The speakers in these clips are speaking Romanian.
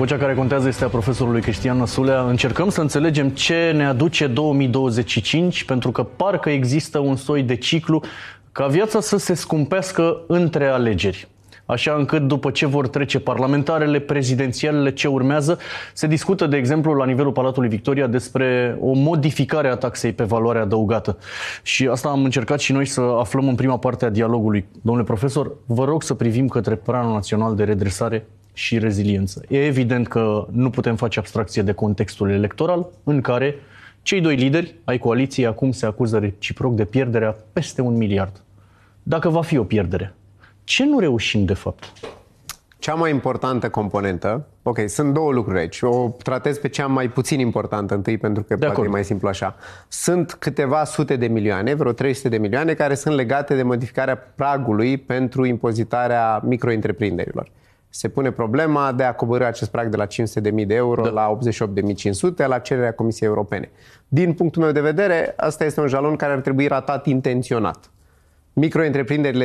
Vocea care contează este a profesorului Cristian Năsulea. Încercăm să înțelegem ce ne aduce 2025, pentru că parcă există un soi de ciclu ca viața să se scumpească între alegeri. Așa încât după ce vor trece parlamentarele, prezidențialele, ce urmează, se discută, de exemplu, la nivelul Palatului Victoria despre o modificare a taxei pe valoare adăugată. Și asta am încercat și noi să aflăm în prima parte a dialogului. Domnule profesor, vă rog să privim către Planul Național de Redresare și reziliență. E evident că nu putem face abstracție de contextul electoral în care cei doi lideri ai coaliției acum se acuză reciproc de pierderea peste un miliard. Dacă va fi o pierdere, ce nu reușim de fapt? Cea mai importantă componentă, ok, sunt două lucruri aici. O tratez pe cea mai puțin importantă întâi, pentru că de poate acord. e mai simplu așa. Sunt câteva sute de milioane, vreo 300 de milioane, care sunt legate de modificarea pragului pentru impozitarea micro-întreprinderilor se pune problema de a coborî acest prag de la 500.000 de euro da. la 88.500 la cererea Comisiei Europene. Din punctul meu de vedere, asta este un jalon care ar trebui ratat intenționat. micro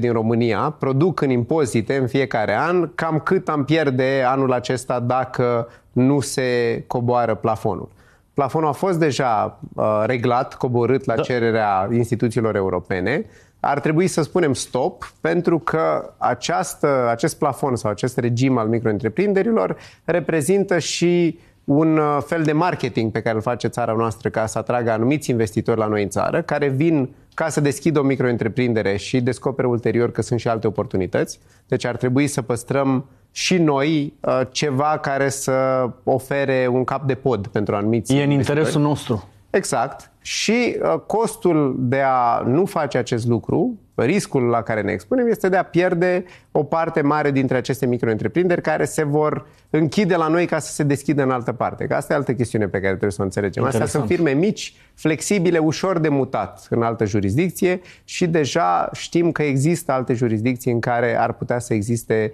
din România produc în impozite în fiecare an cam cât am pierde anul acesta dacă nu se coboară plafonul. Plafonul a fost deja uh, reglat, coborât la da. cererea instituțiilor europene ar trebui să spunem stop, pentru că această, acest plafon sau acest regim al micro-întreprinderilor reprezintă și un uh, fel de marketing pe care îl face țara noastră ca să atragă anumiți investitori la noi în țară, care vin ca să deschidă o micro-întreprindere și descoperă ulterior că sunt și alte oportunități. Deci ar trebui să păstrăm și noi uh, ceva care să ofere un cap de pod pentru anumiți. E în interesul nostru. Exact. Și uh, costul de a nu face acest lucru, riscul la care ne expunem, este de a pierde o parte mare dintre aceste micro-întreprinderi care se vor închide la noi ca să se deschidă în altă parte. Că asta e altă chestiune pe care trebuie să o înțelegem. Interesant. Astea sunt firme mici, flexibile, ușor de mutat în altă jurisdicție și deja știm că există alte jurisdicții în care ar putea să existe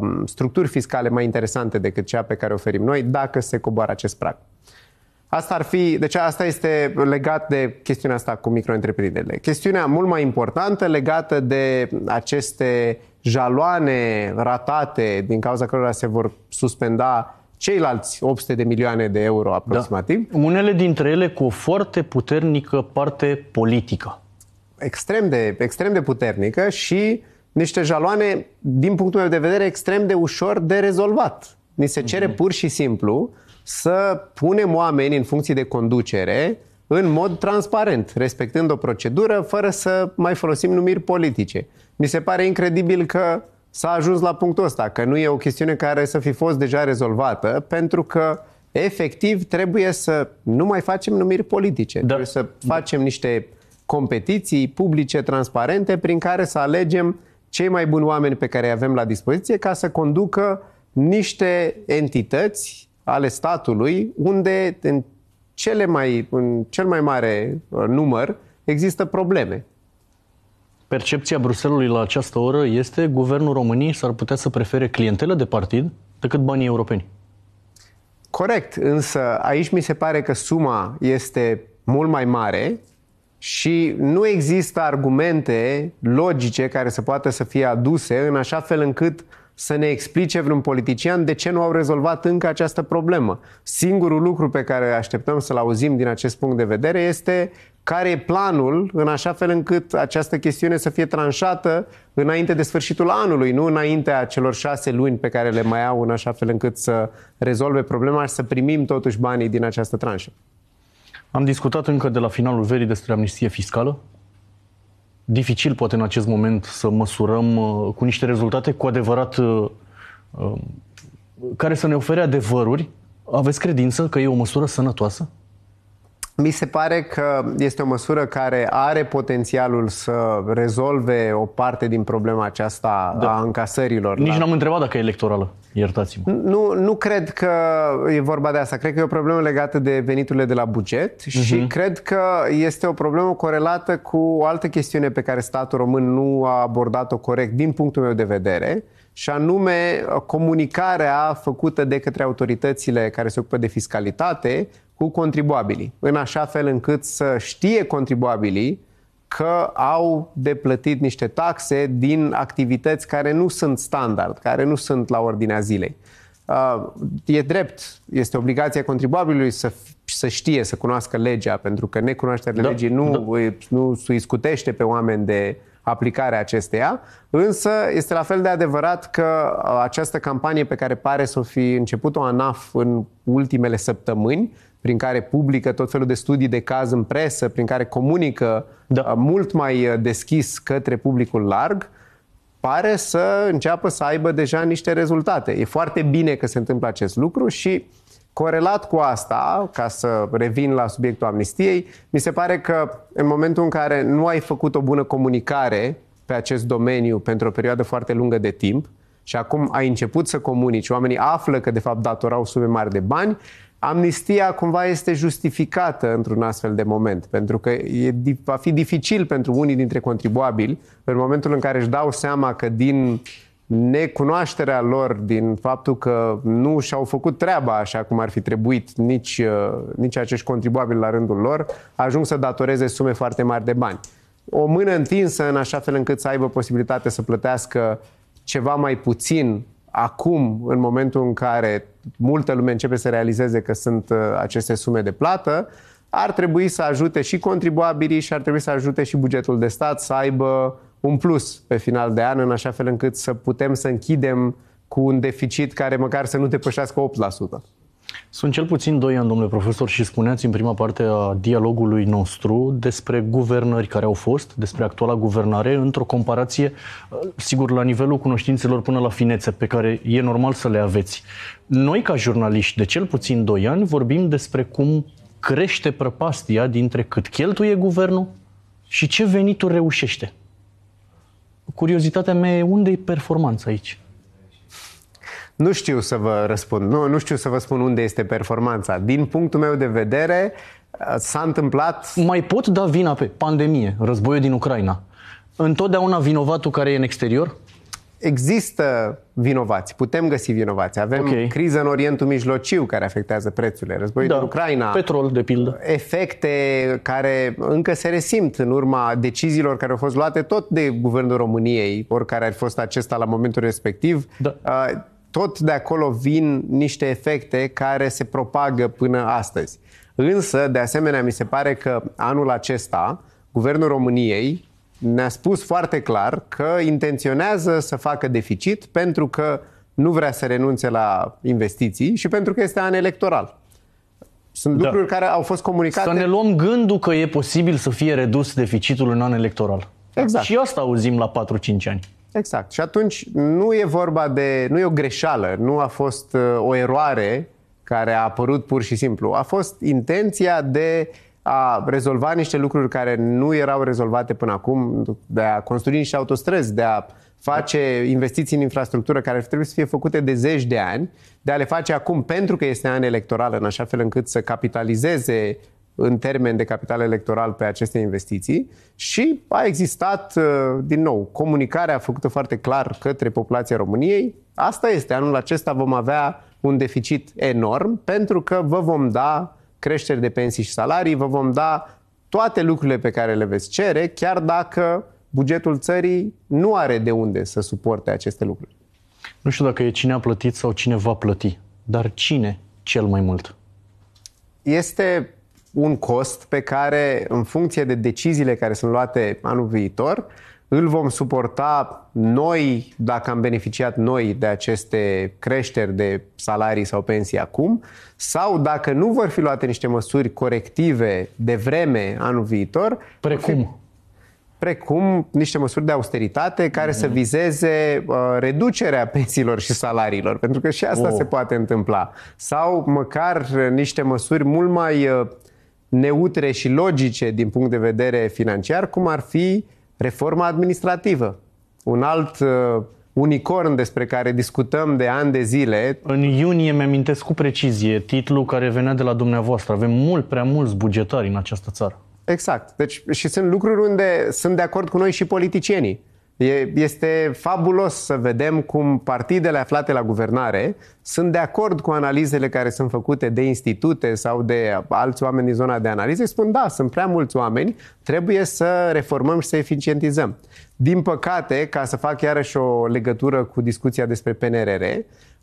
um, structuri fiscale mai interesante decât cea pe care o oferim noi dacă se coboară acest prag. Asta ar fi, deci asta este legat de chestiunea asta cu micro-întreprinderile. Chestiunea mult mai importantă legată de aceste jaloane ratate din cauza cărora se vor suspenda ceilalți 800 de milioane de euro aproximativ. Da. Unele dintre ele cu o foarte puternică parte politică. Extrem de, extrem de puternică și niște jaloane, din punctul meu de vedere, extrem de ușor de rezolvat. Ni se cere mm-hmm. pur și simplu uh, să punem oameni în funcție de conducere în mod transparent, respectând o procedură, fără să mai folosim numiri politice. Mi se pare incredibil că s-a ajuns la punctul ăsta, că nu e o chestiune care să fi fost deja rezolvată, pentru că efectiv trebuie să nu mai facem numiri politice, da. trebuie să facem niște competiții publice, transparente, prin care să alegem cei mai buni oameni pe care îi avem la dispoziție ca să conducă niște entități ale statului, unde în, cele mai, în cel mai mare uh, număr există probleme. Percepția Bruselului la această oră este guvernul României s-ar putea să prefere clientele de partid decât banii europeni. Corect, însă aici mi se pare că suma este mult mai mare și nu există argumente logice care să poată să fie aduse în așa fel încât să ne explice vreun politician de ce nu au rezolvat încă această problemă. Singurul lucru pe care așteptăm să-l auzim din acest punct de vedere este care e planul în așa fel încât această chestiune să fie tranșată înainte de sfârșitul anului, nu înainte a celor șase luni pe care le mai au în așa fel încât să rezolve problema și să primim totuși banii din această tranșă. Am discutat încă de la finalul verii despre amnistie fiscală dificil poate în acest moment să măsurăm uh, cu niște rezultate cu adevărat uh, uh, care să ne ofere adevăruri. Aveți credință că e o măsură sănătoasă? Mi se pare că este o măsură care are potențialul să rezolve o parte din problema aceasta da. a încasărilor. Nici la... Da. n-am întrebat dacă e electorală iertați-mă. Nu, nu cred că e vorba de asta. Cred că e o problemă legată de veniturile de la buget uh-huh. și mhm. cred că este o problemă corelată cu o altă chestiune pe care statul român nu a abordat-o corect din punctul meu de vedere și anume comunicarea făcută de către autoritățile care se ocupă de fiscalitate cu contribuabilii, în așa fel încât să știe contribuabilii că au de plătit niște taxe din activități care nu sunt standard, care nu sunt la ordinea zilei. Uh, e drept, este obligația contribuabilului să, să știe, să cunoască legea, pentru că necunoașterea da, legii nu, da. nu îi scutește pe oameni de aplicarea acesteia, însă este la fel de adevărat că uh, această campanie pe care pare să o fi început-o ANAF în ultimele săptămâni, prin care publică tot felul de studii de caz în presă, prin care comunică da. Uh, mult mai uh, deschis către publicul larg, pare să înceapă să aibă deja niște rezultate. E foarte bine că se întâmplă acest lucru și corelat cu asta, ca să revin la subiectul amnistiei, mi se pare că în momentul în care nu ai făcut o bună comunicare pe acest domeniu pentru o perioadă foarte lungă de timp și acum ai început să comunici, oamenii află că de fapt datorau sume mari de bani, amnistia cumva este justificată într-un astfel de moment, pentru că e, va fi dificil pentru unii dintre contribuabili, în momentul în care își dau seama că din necunoașterea lor, din faptul că nu și-au făcut treaba așa cum ar fi trebuit nici, uh, nici acești contribuabili la rândul lor, ajung să datoreze sume foarte mari de bani. O mână întinsă în așa fel încât să aibă posibilitatea să plătească ceva mai puțin acum, în momentul în care multă lume începe să realizeze că sunt uh, aceste sume de plată, ar trebui să ajute și contribuabilii și ar trebui să ajute și bugetul de stat să aibă un plus pe final de an, în așa fel încât să putem să închidem cu un deficit care măcar să nu depășească 8%. Sunt cel puțin doi ani, domnule profesor, și spuneați în prima parte a dialogului nostru despre guvernări care au fost, despre actuala guvernare, într-o comparație, uh, sigur, la nivelul cunoștințelor până la finețe, pe care e normal să le aveți. Noi, ca jurnaliști, de cel puțin doi ani, vorbim despre cum crește prăpastia dintre cât cheltuie guvernul și ce venituri reușește. Curiozitatea mea e unde e performanța aici? Nu știu să vă răspund, nu, nu știu să vă spun unde este performanța. Din punctul meu de vedere, s-a întâmplat... Mai pot da vina pe pandemie, războiul din Ucraina. Întotdeauna vinovatul care e în exterior? Există vinovați, putem găsi vinovați. Avem okay. criză în Orientul Mijlociu care afectează prețurile, războiul da, din Ucraina, petrol de pildă. Efecte care încă se resimt în urma deciziilor care au fost luate tot de guvernul României, oricare ar fost acesta la momentul respectiv. Da. Uh, tot de acolo vin niște efecte care se propagă până astăzi. Însă, de asemenea, mi se pare că anul acesta, Guvernul României ne-a spus foarte clar că intenționează să facă deficit pentru că nu vrea să renunțe la investiții și pentru că este an electoral. Sunt da. lucruri care au fost comunicate. Să ne luăm gândul că e posibil să fie redus deficitul în an electoral. Exact. Și asta auzim la 4-5 ani. Exact. Și atunci nu e vorba de. nu e o greșeală, nu a fost uh, o eroare care a apărut pur și simplu. A fost intenția de a rezolva niște lucruri care nu erau rezolvate până acum, de a construi niște autostrăzi, de a face investiții în infrastructură care ar să fie făcute de zeci de ani, de a le face acum pentru că este an electoral, în așa fel încât să capitalizeze în termen de capital electoral pe aceste investiții și a existat, uh, din nou, comunicarea făcută foarte clar către populația României. Asta este, anul acesta vom avea un deficit enorm pentru că vă vom da creșteri de pensii și salarii, vă vom da toate lucrurile pe care le veți cere, chiar dacă bugetul țării nu are de unde să suporte aceste lucruri. Nu știu dacă e cine a plătit sau cine va plăti, dar cine cel mai mult? Este un cost pe care, în funcție de deciziile care sunt luate anul viitor, îl vom suporta noi, dacă am beneficiat noi de aceste creșteri de salarii sau pensii acum, sau dacă nu vor fi luate niște măsuri corective de vreme anul viitor. Precum? precum niște măsuri de austeritate care mm-hmm. să mhm. vizeze uh, reducerea pensiilor și salariilor, pentru că și asta oh. se poate întâmpla. Sau măcar niște măsuri mult mai uh, neutre și logice din punct de vedere financiar, cum ar fi reforma administrativă. Un alt uh, unicorn despre care discutăm de ani de zile. În iunie mi-amintesc cu precizie titlul care venea de la dumneavoastră. Avem mult prea mulți bugetari în această țară. Exact. Deci, și sunt lucruri unde sunt de acord cu noi și politicienii. E, este fabulos să vedem cum partidele aflate la guvernare sunt de acord cu analizele care sunt făcute de institute sau de alți oameni din zona de analize. Spun, da, sunt prea mulți oameni, trebuie să reformăm și să eficientizăm. Din păcate, ca să fac iarăși o legătură cu discuția despre PNRR,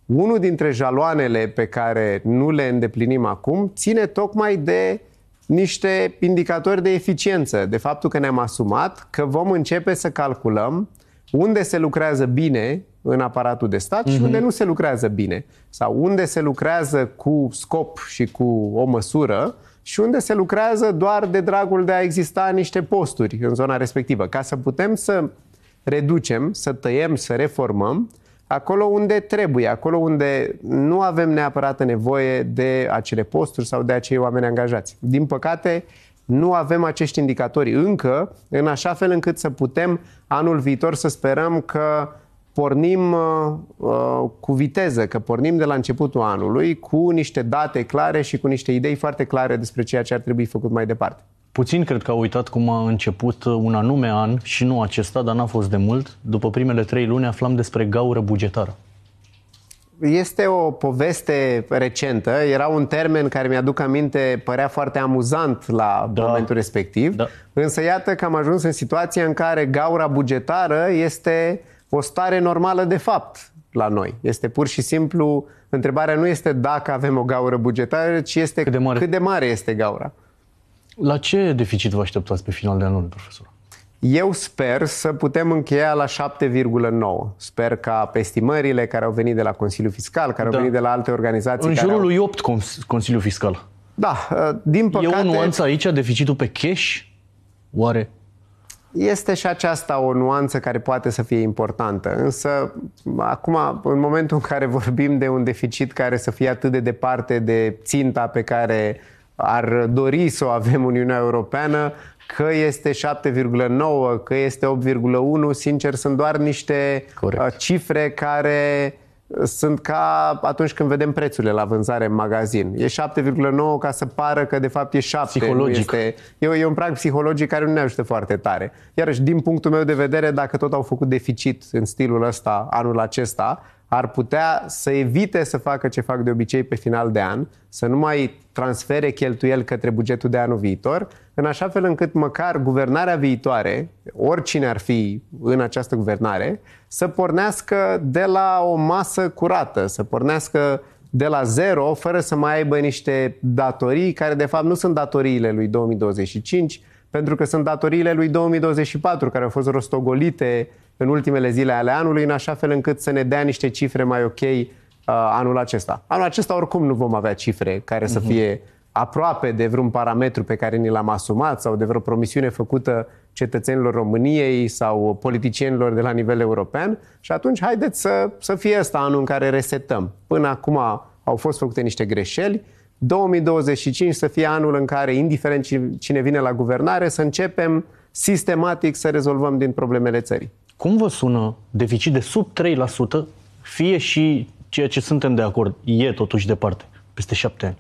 unul dintre jaloanele pe care nu le îndeplinim acum ține tocmai de uh, niște indicatori de eficiență, de faptul că ne-am asumat că vom începe să calculăm unde se lucrează bine în aparatul de stat mm-hmm. și mhm. unde nu se lucrează bine. Sau unde se lucrează cu scop și cu o măsură și unde se lucrează doar de dragul de a exista niște posturi în zona respectivă. Ca să putem să reducem, să tăiem, să reformăm acolo unde trebuie, acolo unde nu avem neapărat nevoie de acele posturi sau de acei oameni angajați. Din păcate, nu avem acești indicatori încă, în așa fel încât să putem anul viitor să sperăm că pornim uh, uh cu viteză, că pornim de la începutul anului cu niște date clare și cu niște idei foarte clare despre ceea ce ar trebui făcut mai departe. Puțin cred că au uitat cum a început un anume an și nu acesta, dar n-a fost de mult. După primele trei luni aflam despre gaură bugetară. Este o poveste recentă, era un termen care mi-aduc aminte, părea foarte amuzant la da. momentul respectiv, da. însă iată că am ajuns în situația în care gaura bugetară este o stare normală de fapt la noi. Este pur și simplu, întrebarea nu este dacă avem o gaură bugetară, ci este cât de mare, cât de mare este gaura. La ce deficit vă așteptați pe final de anul, profesor? Eu sper să putem încheia la 7,9. Sper ca pe estimările care au venit de la Consiliul Fiscal, care da. au venit de la alte organizații... În jurul care au... lui 8 Consiliul Fiscal. Da, ă, din păcate... E o nuanță aici, deficitul pe cash? Oare? Este și aceasta o nuanță care poate să fie importantă, însă acum, în momentul în care vorbim de un deficit care să fie atât de departe de ținta pe care uh, ar dori să o avem Uniunea Europeană, că este 7,9, că este 8,1, sincer, sunt doar niște Corect. Uh, cifre care sunt ca atunci când vedem prețurile la vânzare în magazin. E 7,9 ca să pară că de fapt e 7. Psihologic. Nu este, e, e un prag psihologic care nu ne ajută foarte tare. Iarăși, din punctul meu de vedere, dacă tot au făcut deficit în stilul ăsta anul acesta, ar putea să evite să facă ce fac de obicei pe final de an, să nu mai transfere cheltuieli către bugetul de anul viitor, în așa fel încât măcar guvernarea viitoare, oricine ar fi în această guvernare, să pornească de la o masă curată, să pornească de la zero, fără să mai aibă niște datorii, care de fapt nu sunt datoriile lui 2025, pentru că sunt datoriile lui 2024, care au fost rostogolite în ultimele zile ale anului, în așa fel încât să ne dea niște cifre mai ok uh, anul acesta. Anul acesta oricum nu vom avea cifre care să mhm. fie aproape de vreun parametru pe care ni l-am asumat sau de vreo promisiune făcută cetățenilor României sau politicienilor de la nivel european și atunci haideți să, să fie ăsta anul în care resetăm. Până acum au fost făcute niște greșeli, 2025 să fie anul în care, indiferent cine vine la guvernare, să începem sistematic să rezolvăm din problemele țării. Cum vă sună deficit de sub 3%, fie și ceea ce suntem de acord, e totuși departe, peste șapte ani?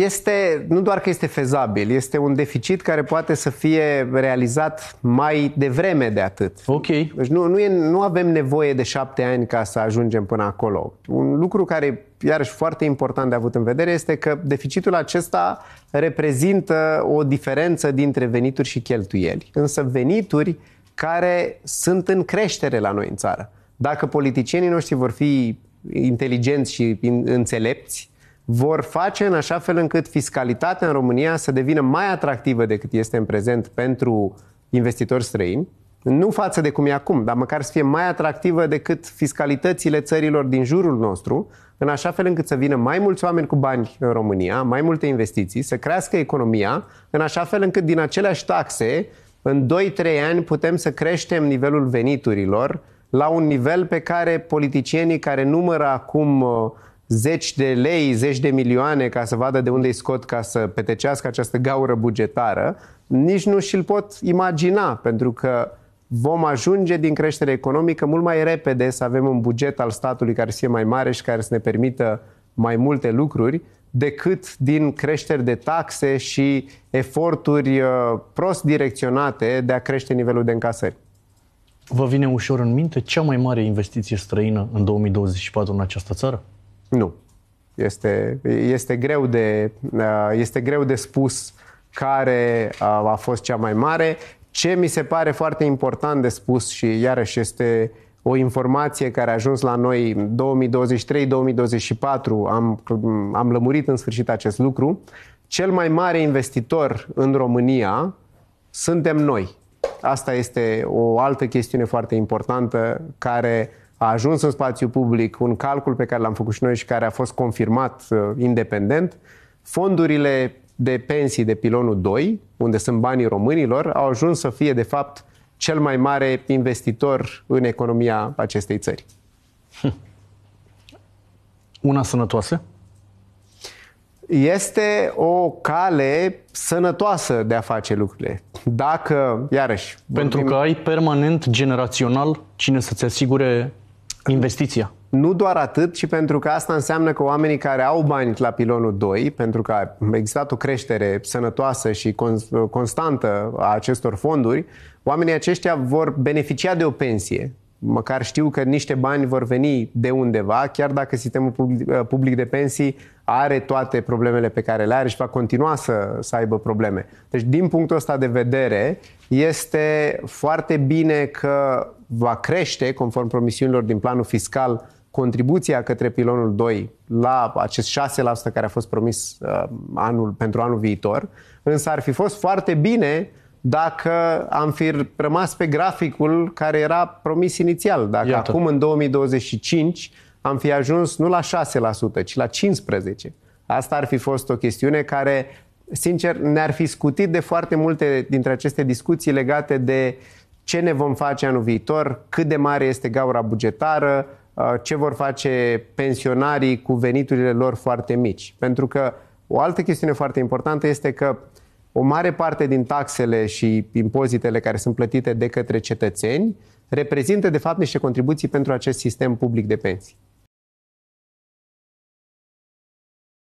este, nu doar că este fezabil, este un deficit care poate să fie realizat mai devreme de atât. Ok. Deci nu, nu, e, nu avem nevoie de șapte ani ca să ajungem până acolo. Un lucru care, iarăși, foarte important de avut în vedere este că deficitul acesta reprezintă o diferență dintre venituri și cheltuieli. Însă venituri care sunt în creștere la noi în țară. Dacă politicienii noștri vor fi inteligenți și înțelepți, vor face în așa fel încât fiscalitatea în România să devină mai atractivă decât este în prezent pentru investitori străini, nu față de cum e acum, dar măcar să fie mai atractivă decât fiscalitățile țărilor din jurul nostru, în așa fel încât să vină mai mulți oameni cu bani în România, mai multe investiții, să crească economia, în așa fel încât din aceleași taxe în 2-3 ani putem să creștem nivelul veniturilor la un nivel pe care politicienii care numără acum uh, zeci de lei, zeci de milioane ca să vadă de unde îi scot ca să petecească această gaură bugetară, nici nu și-l pot imagina, pentru că vom ajunge din creștere economică mult mai repede să avem un buget al statului care să fie mai mare și care să ne permită mai multe lucruri decât din creșteri de taxe și eforturi uh, prost direcționate de a crește nivelul de încasări. Vă vine ușor în minte cea mai mare investiție străină în 2024 în această țară? Nu. Este, este, greu, de, uh, este greu de spus care uh, a fost cea mai mare. Ce mi se pare foarte important de spus și iarăși este uh, o informație care a ajuns la noi 2023-2024, am, am lămurit în sfârșit acest lucru, cel mai mare investitor în România suntem noi. Asta este o altă chestiune foarte importantă care a ajuns în spațiu public, un calcul pe care l-am făcut și noi și care a fost confirmat uh, independent. Fondurile de pensii de pilonul 2, unde sunt banii românilor, au ajuns să fie de fapt cel mai mare investitor în economia acestei țări. Una sănătoasă? Este o cale sănătoasă de a face lucrurile. Dacă, iarăși... Pentru vorbim... că ai permanent generațional cine să-ți asigure investiția. Nu doar atât, ci pentru că asta înseamnă că oamenii care au bani la pilonul 2, pentru că a existat o creștere sănătoasă și constantă a acestor fonduri, Oamenii aceștia vor beneficia de o pensie, măcar știu că niște bani vor veni de undeva, chiar dacă sistemul uh, public de pensii are toate problemele pe care le are și va continua să, să aibă probleme. Deci, din punctul ăsta de vedere, este foarte bine că va crește, conform promisiunilor din planul fiscal, contribuția către pilonul 2 la acest 6% care a fost promis uh, anul, pentru anul viitor, însă ar fi fost foarte bine uh, dacă am fi rămas pe graficul care era promis inițial. Dacă Iată. acum, în 2025, am fi ajuns nu la 6%, ci la 15%. Asta ar fi fost o chestiune care, sincer, ne-ar fi scutit de foarte multe dintre aceste discuții legate de ce ne vom face anul viitor, cât de mare este gaura bugetară, uh, ce vor face pensionarii cu veniturile lor foarte mici. Pentru că o altă chestiune foarte importantă este că o mare parte din taxele și impozitele care sunt plătite de către cetățeni reprezintă, de fapt, niște contribuții pentru acest sistem public de pensii.